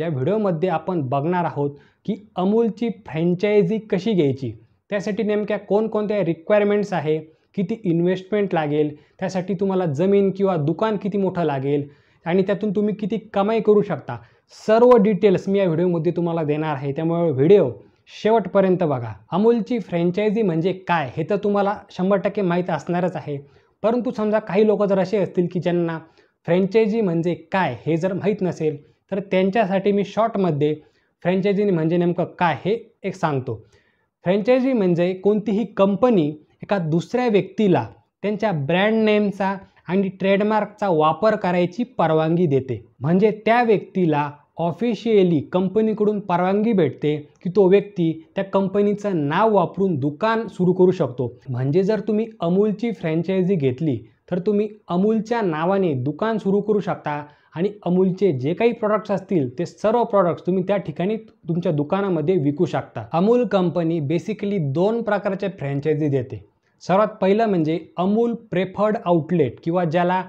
या व्हिडिओमध्ये आपण बघणार आहोत की अमूलची फ्रँचायझी कशी घ्यायची त्यासाठी नेमक्या कोणकोणत्या रिक्वायरमेंट्स आहे किती इन्व्हेस्टमेंट लागेल त्यासाठी तुम्हाला जमीन किंवा दुकान किती मोठं लागेल आणि त्यातून तुम्ही किती कमाई करू शकता सर्व डिटेल्स मी या व्हिडिओमध्ये तुम्हाला देणार आहे त्यामुळे व्हिडिओ शेवटपर्यंत बघा अमूलची फ्रँचायझी म्हणजे काय हे तर तुम्हाला शंभर टक्के माहीत असणारच आहे परंतु समजा काही लोक जर असे असतील की ज्यांना फ्रँचायझी म्हणजे काय हे जर माहीत नसेल तर त्यांच्यासाठी मी शॉर्टमध्ये फ्रँचायझी म्हणजे नेमकं काय हे एक सांगतो फ्रँचायझी म्हणजे कोणतीही कंपनी एका दुसऱ्या व्यक्तीला त्यांच्या ब्रँड नेमचा आणि ट्रेडमार्कचा वापर करायची परवानगी देते म्हणजे त्या व्यक्तीला ऑफिशियली कंपनीकडून परवानगी भेटते की तो व्यक्ती त्या कंपनीचं नाव वापरून दुकान सुरू करू शकतो म्हणजे जर तुम्ही अमूलची फ्रँचायझी घेतली तर तुम्ही अमूलच्या नावाने दुकान सुरू करू शकता आणि अमूलचे जे काही प्रॉडक्ट्स असतील ते सर्व प्रॉडक्ट्स तुम्ही त्या ठिकाणी तुमच्या दुकानामध्ये विकू शकता अमूल कंपनी बेसिकली दोन प्रकारच्या फ्रँचायझी देते सर्वात पहिलं म्हणजे अमूल प्रेफर्ड आउटलेट किंवा ज्याला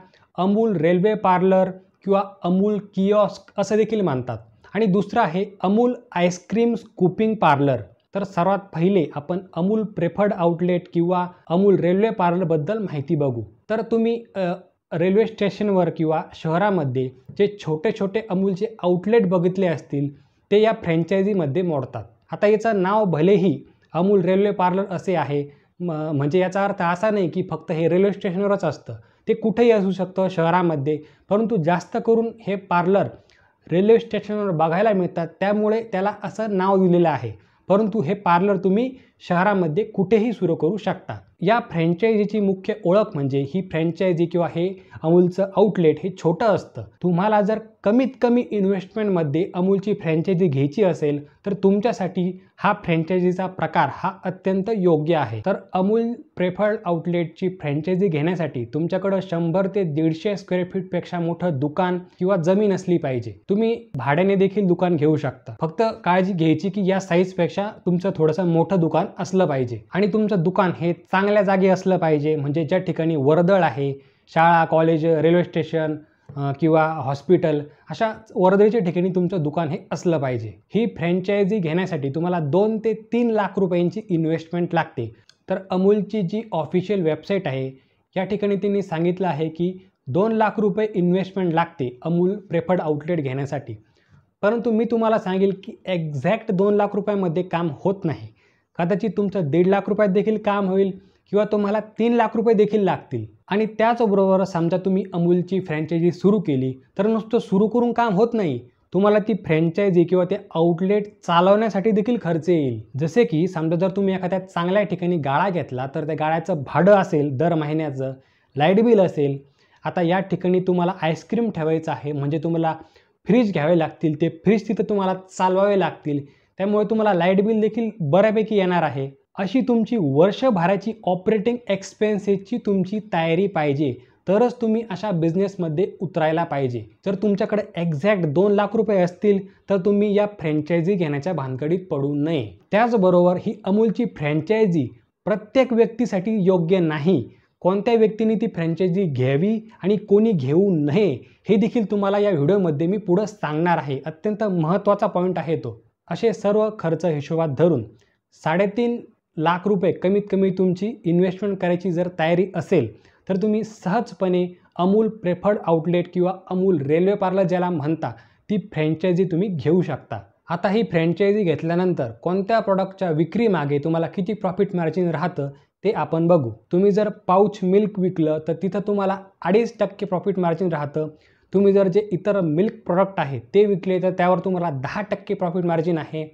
अमूल रेल्वे पार्लर किंवा अमूल किऑस्क असं देखील मानतात आणि दुसरं आहे अमूल आईस्क्रीम स्कूपिंग पार्लर तर सर्वात पहिले आपण अमूल प्रेफर्ड आउटलेट किंवा अमूल रेल्वे पार्लरबद्दल माहिती बघू तर तुम्ही रेल्वे स्टेशनवर किंवा शहरामध्ये जे छोटे छोटे अमूलचे आउटलेट बघितले असतील ते या फ्रँचायझीमध्ये मोडतात आता याचं नाव भलेही अमूल रेल्वे पार्लर असे आहे म म्हणजे याचा अर्थ असा नाही की फक्त हे रेल्वे स्टेशनवरच असतं ते कुठेही असू शकतं शहरामध्ये परंतु जास्त करून हे पार्लर रेल्वे स्टेशनवर बघायला मिळतात त्यामुळे त्याला असं नाव दिलेलं आहे परंतु हे पार्लर तुम्ही शहरामध्ये कुठेही सुरू करू शकता या फ्रँचायझीची मुख्य ओळख म्हणजे ही फ्रँचायझी किंवा हे अमूलचं आउटलेट हे छोटं असतं तुम्हाला जर कमीत कमी इन्व्हेस्टमेंटमध्ये अमूलची फ्रँचायझी घ्यायची असेल तर तुमच्यासाठी हा फ्रँचायझीचा प्रकार हा अत्यंत योग्य आहे तर अमूल प्रेफर्ड आउटलेटची फ्रँचायझी घेण्यासाठी तुमच्याकडं शंभर ते दीडशे स्क्वेअर फीटपेक्षा मोठं दुकान किंवा जमीन असली पाहिजे तुम्ही भाड्याने देखील दुकान घेऊ शकता फक्त काळजी घ्यायची की या साईजपेक्षा तुमचं थोडंसं मोठं दुकान असलं पाहिजे आणि तुमचं दुकान हे चांगल्या जागी असलं पाहिजे म्हणजे ज्या ठिकाणी वर्दळ आहे शाळा कॉलेज रेल्वे स्टेशन किंवा हॉस्पिटल अशा वर्दळीच्या ठिकाणी तुमचं दुकान हे असलं पाहिजे ही फ्रँचायझी घेण्यासाठी तुम्हाला दोन ते तीन लाख रुपयांची इन्व्हेस्टमेंट लागते तर अमूलची जी ऑफिशियल वेबसाईट आहे या ठिकाणी त्यांनी सांगितलं आहे की दोन लाख रुपये इन्व्हेस्टमेंट लागते अमूल प्रेफर्ड आउटलेट घेण्यासाठी परंतु मी तुम्हाला सांगेल की एक्झॅक्ट दोन लाख रुपयामध्ये काम होत नाही कदाचित तुमचं दीड लाख रुपयात देखील काम होईल किंवा तुम्हाला तीन लाख रुपये देखील लागतील आणि त्याचबरोबर समजा तुम्ही अमूलची फ्रँचायझी सुरू केली तर नुसतं सुरू करून काम होत नाही तुम्हाला ती फ्रँचायझी किंवा ते आउटलेट चालवण्यासाठी देखील खर्च येईल जसे की समजा जर तुम्ही एखाद्या चांगल्या ठिकाणी गाळा घेतला तर त्या गाळ्याचं भाडं असेल दर महिन्याचं लाईट बिल असेल आता या ठिकाणी तुम्हाला आईस्क्रीम ठेवायचं आहे म्हणजे तुम्हाला फ्रीज घ्यावे लागतील ते फ्रीज तिथं तुम्हाला चालवावे लागतील त्यामुळे तुम्हाला लाईट बिल देखील बऱ्यापैकी येणार आहे अशी तुमची वर्षभराची ऑपरेटिंग एक्सपेन्सेसची तुमची तयारी पाहिजे तरच तुम्ही अशा बिझनेसमध्ये उतरायला पाहिजे जर तुमच्याकडे एक्झॅक्ट दोन लाख रुपये असतील तर तुम्ही या फ्रँचायझी घेण्याच्या भानगडीत पडू नये त्याचबरोबर ही अमूलची फ्रँचायझी प्रत्येक व्यक्तीसाठी योग्य नाही कोणत्या व्यक्तीने ती फ्रँचायझी घ्यावी आणि कोणी घेऊ नये हे देखील तुम्हाला या व्हिडिओमध्ये मी पुढं सांगणार आहे अत्यंत महत्त्वाचा पॉईंट आहे तो असे सर्व खर्च हिशोबात धरून साडेतीन लाख रुपये कमीत कमी तुमची इन्व्हेस्टमेंट करायची जर तयारी असेल तर तुम्ही सहजपणे अमूल प्रेफर्ड आउटलेट किंवा अमूल रेल्वे पार्लर ज्याला म्हणता ती फ्रँचायझी तुम्ही घेऊ शकता आता ही फ्रँचायझी घेतल्यानंतर कोणत्या प्रॉडक्टच्या विक्रीमागे तुम्हाला किती प्रॉफिट मार्जिन राहतं ते आपण बघू तुम्ही जर पाऊच मिल्क विकलं तर तिथं तुम्हाला अडीच टक्के प्रॉफिट मार्जिन राहतं तुम्ही जर जे इतर मिल्क प्रॉडक्ट आहे ते विकले तर त्यावर तुम्हाला दहा टक्के प्रॉफिट मार्जिन आहे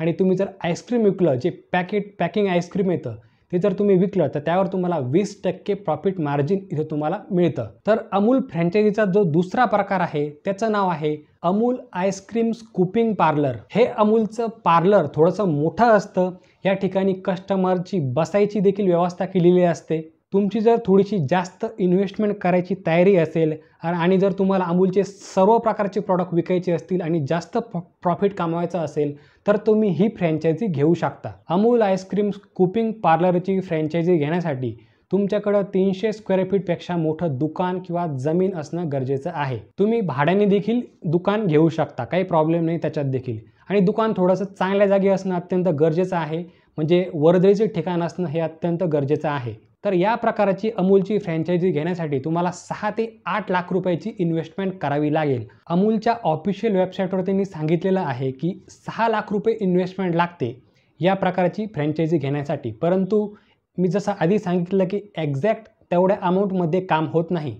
आणि तुम्ही जर आईस्क्रीम विकलं जे पॅकेट पॅकिंग आईस्क्रीम येतं ते जर तुम्ही विकलं तर त्यावर तुम्हाला वीस टक्के प्रॉफिट मार्जिन इथं तुम्हाला मिळतं तर अमूल फ्रँचायझीचा जो दुसरा प्रकार आहे त्याचं नाव आहे अमूल आईस्क्रीम स्कूपिंग पार्लर हे अमूलचं पार्लर थोडंसं मोठं असतं या ठिकाणी कस्टमरची बसायची देखील व्यवस्था केलेली असते तुमची जर थोडीशी जास्त इन्व्हेस्टमेंट करायची तयारी असेल आणि जर तुम्हाला अमूलचे सर्व प्रकारचे प्रॉडक्ट विकायचे असतील आणि जास्त प्रॉफिट कमावायचा असेल तर तुम्ही ही फ्रँचायझी घेऊ शकता अमूल आईस्क्रीम कुपिंग पार्लरची फ्रँचायझी घेण्यासाठी तुमच्याकडं तीनशे स्क्वेअर फीटपेक्षा मोठं दुकान किंवा जमीन असणं गरजेचं आहे तुम्ही भाड्याने देखील दुकान घेऊ शकता काही प्रॉब्लेम नाही त्याच्यात देखील आणि दुकान थोडंसं चांगल्या जागी असणं अत्यंत गरजेचं आहे म्हणजे वर्दळीचे ठिकाण असणं हे अत्यंत गरजेचं आहे तर या प्रकारची अमूलची फ्रँचायझी घेण्यासाठी तुम्हाला सहा ते आठ लाख रुपयाची इन्व्हेस्टमेंट करावी लागेल अमूलच्या ऑफिशियल वेबसाईटवर त्यांनी सांगितलेलं आहे की सहा लाख रुपये इन्व्हेस्टमेंट लागते या प्रकारची फ्रँचायझी घेण्यासाठी परंतु मी जसं आधी सांगितलं की एक्झॅक्ट तेवढ्या अमाऊंटमध्ये काम होत नाही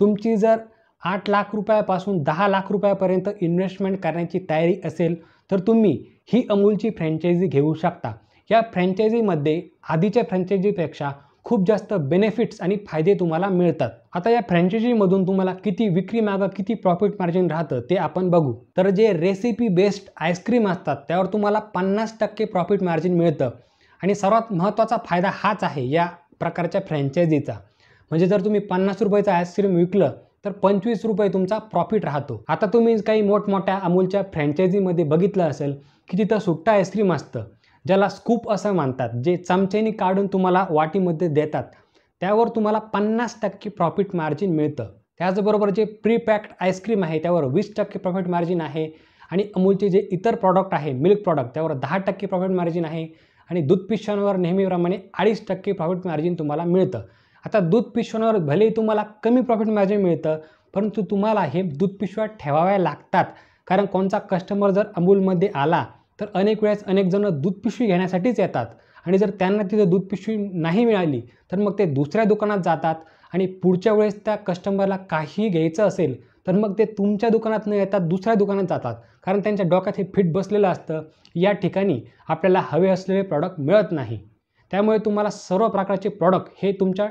तुमची जर आठ लाख रुपयापासून दहा लाख रुपयापर्यंत इन्व्हेस्टमेंट करण्याची तयारी असेल तर तुम्ही ही अमूलची फ्रँचायझी घेऊ शकता या फ्रँचायझीमध्ये आधीच्या फ्रँचायझीपेक्षा खूप जास्त बेनिफिट्स आणि फायदे तुम्हाला मिळतात आता या फ्रँचायझीमधून तुम्हाला किती विक्री मागं किती प्रॉफिट मार्जिन राहतं ते आपण बघू तर जे रेसिपी बेस्ड आईस्क्रीम असतात त्यावर तुम्हाला पन्नास टक्के प्रॉफिट मार्जिन मिळतं आणि सर्वात महत्त्वाचा फायदा हाच आहे या प्रकारच्या फ्रँचायझीचा म्हणजे जर तुम्ही पन्नास रुपयाचं आईस्क्रीम विकलं तर पंचवीस रुपये तुमचा प्रॉफिट राहतो आता तुम्ही काही मोठमोठ्या अमूलच्या फ्रँचायझीमध्ये बघितलं असेल की तिथं सुट्टा आईस्क्रीम असतं ज्याला स्कूप असं मानतात जे चमचेनी काढून तुम्हाला वाटीमध्ये देतात त्यावर तुम्हाला पन्नास टक्के प्रॉफिट मार्जिन मिळतं त्याचबरोबर जे प्रीपॅक्ड आईस्क्रीम आहे त्यावर वीस टक्के प्रॉफिट मार्जिन आहे आणि अमूलचे जे इतर प्रॉडक्ट आहे मिल्क प्रॉडक्ट त्यावर दहा टक्के प्रॉफिट मार्जिन आहे आणि दूध पिशव्यांवर नेहमीप्रमाणे अडीच टक्के प्रॉफिट मार्जिन तुम्हाला मिळतं आता दूध पिशव्यांवर भले तुम्हाला कमी प्रॉफिट मार्जिन मिळतं परंतु तुम्हाला हे दूध पिशव्या ठेवाव्या लागतात कारण कोणता कस्टमर जर अमूलमध्ये आला तर अनेक वेळेस अनेक जण दूध पिशवी घेण्यासाठीच येतात आणि जर त्यांना तिथं दूध पिशवी नाही मिळाली तर मग ते दुसऱ्या दुकानात जातात आणि पुढच्या वेळेस त्या कस्टमरला काही घ्यायचं असेल तर मग ते तुमच्या दुकानात न येतात दुसऱ्या दुकानात जातात कारण त्यांच्या डोक्यात हे फिट बसलेलं असतं या ठिकाणी आपल्याला हवे असलेले प्रॉडक्ट मिळत नाही त्यामुळे तुम्हाला सर्व प्रकारचे प्रॉडक्ट हे तुमच्या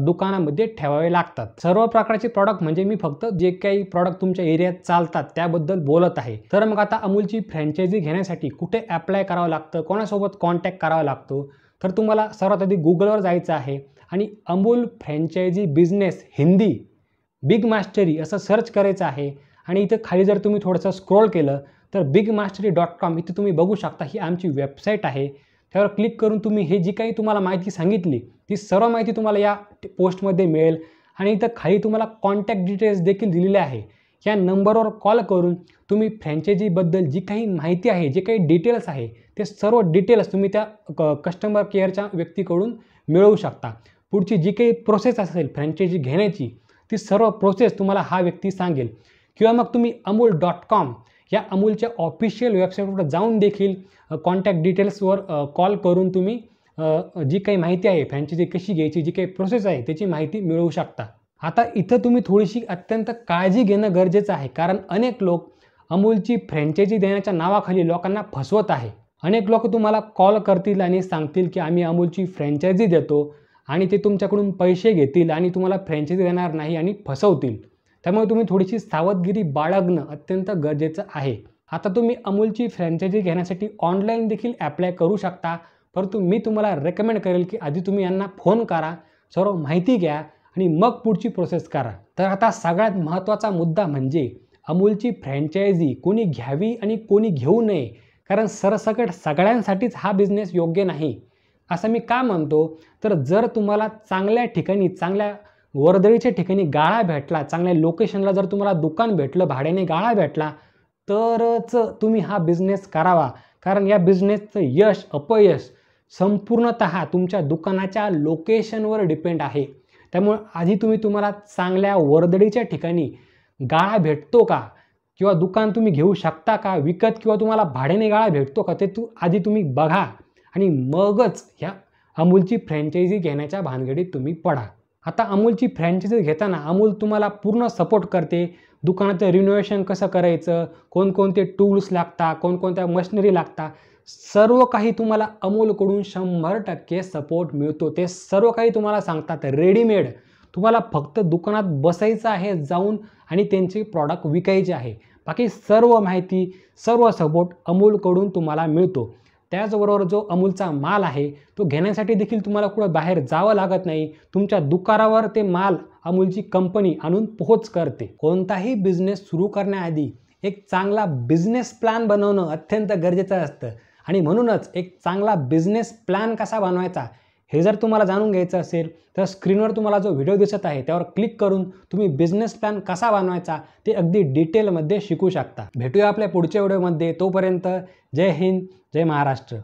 दुकानामध्ये ठेवावे लागतात सर्व प्रकारचे प्रॉडक्ट म्हणजे मी फक्त जे काही प्रॉडक्ट तुमच्या एरियात चालतात त्याबद्दल बोलत आहे तर मग आता अमूलची फ्रँचायझी घेण्यासाठी कुठे अप्लाय करावं लागतं कोणासोबत कॉन्टॅक्ट करावा लागतो तर तुम्हाला सर्वात आधी गुगलवर जायचं आहे आणि Amul franchise business Hindi big mastery असं सर्च करायचं आहे आणि इथं खाली जर तुम्ही थोडंसं स्क्रोल केलं तर बिग मास्टरी डॉट कॉम इथे तुम्ही बघू शकता ही आमची वेबसाईट आहे त्यावर क्लिक करून तुम्ही हे जी काही तुम्हाला माहिती सांगितली ती सर्व माहिती तुम्हाला या पोस्टमध्ये मिळेल आणि इथं खाली तुम्हाला कॉन्टॅक्ट डिटेल्स देखील दिलेले आहे या नंबरवर कॉल करून तुम्ही फ्रँचायझीबद्दल जी काही माहिती आहे जे काही डिटेल्स आहे ते सर्व डिटेल्स तुम्ही त्या क कस्टमर केअरच्या व्यक्तीकडून मिळवू शकता पुढची जी काही प्रोसेस असेल फ्रँचायझी घेण्याची ती सर्व प्रोसेस तुम्हाला हा व्यक्ती सांगेल किंवा मग तुम्ही अमूल डॉट कॉम या अमूलच्या ऑफिशियल वेबसाईटवर जाऊन देखील कॉन्टॅक्ट डिटेल्सवर कॉल करून तुम्ही जी काही माहिती आहे फ्रँचायझी कशी घ्यायची जी काही प्रोसेस आहे त्याची माहिती मिळवू शकता आता इथं तुम्ही थोडीशी अत्यंत काळजी घेणं गरजेचं आहे कारण अनेक लोक अमूलची फ्रँचायझी देण्याच्या नावाखाली लोकांना फसवत आहे अनेक लोक तुम्हाला कॉल करतील आणि सांगतील की आम्ही अमूलची फ्रँचायझी देतो आणि ते तुमच्याकडून पैसे घेतील आणि तुम्हाला फ्रँचायझी देणार नाही आणि फसवतील त्यामुळे तुम्ही थोडीशी सावधगिरी बाळगणं अत्यंत गरजेचं आहे आता तुम्ही अमूलची फ्रँचायझी घेण्यासाठी ऑनलाईन देखील अप्लाय करू शकता परंतु मी तुम्हाला रेकमेंड करेल की आधी तुम्ही यांना फोन करा सर्व माहिती घ्या आणि मग पुढची प्रोसेस करा तर आता सगळ्यात महत्त्वाचा मुद्दा म्हणजे अमूलची फ्रँचायझी कोणी घ्यावी आणि कोणी घेऊ नये कारण सरसकट सगळ्यांसाठीच हा बिझनेस योग्य नाही असं मी का म्हणतो तर जर तुम्हाला चांगल्या ठिकाणी चांगल्या वर्दळीच्या ठिकाणी गाळा भेटला चांगल्या लोकेशनला जर तुम्हाला दुकान भेटलं भाड्याने गाळा भेटला तरच तुम्ही हा बिझनेस करावा कारण या बिझनेसचं यश अपयश संपूर्णत तुमच्या दुकानाच्या लोकेशनवर डिपेंड आहे त्यामुळे आधी तुम्ही तुम्हाला चांगल्या वर्दळीच्या ठिकाणी गाळा भेटतो का किंवा दुकान तुम्ही घेऊ शकता का विकत किंवा तुम्हाला भाड्याने गाळा भेटतो का ते तू आधी तुम्ही बघा आणि मगच ह्या अमूलची फ्रँचायझी घेण्याच्या भानगडीत तुम्ही पडा आता अमूलची फ्रँचायझी घेताना अमूल तुम्हाला पूर्ण सपोर्ट करते दुकानाचं रिनोव्हेशन कसं करायचं कोणकोणते टूल्स लागता कोणकोणत्या मशिनरी लागता सर्व काही तुम्हाला अमूलकडून शंभर टक्के सपोर्ट मिळतो ते सर्व काही तुम्हाला सांगतात रेडीमेड तुम्हाला फक्त दुकानात बसायचं आहे जाऊन आणि त्यांचे प्रॉडक्ट विकायचे आहे बाकी सर्व माहिती सर्व सपोर्ट अमूलकडून तुम्हाला मिळतो त्याचबरोबर जो अमूलचा माल आहे तो घेण्यासाठी देखील तुम्हाला कुठं बाहेर जावं लागत नाही तुमच्या दुकानावर ते माल अमूलची कंपनी आणून पोहोच करते कोणताही बिझनेस सुरू करण्याआधी एक चांगला बिझनेस प्लॅन बनवणं अत्यंत गरजेचं असतं आणि म्हणूनच एक चांगला बिझनेस प्लॅन कसा बनवायचा हे जर तुम्हाला जाणून घ्यायचं असेल तर स्क्रीनवर तुम्हाला जो व्हिडिओ दिसत आहे त्यावर क्लिक करून तुम्ही बिझनेस प्लॅन कसा बनवायचा ते अगदी डिटेलमध्ये शिकू शकता भेटूया आपल्या पुढच्या व्हिडिओमध्ये तोपर्यंत जय हिंद जय महाराष्ट्र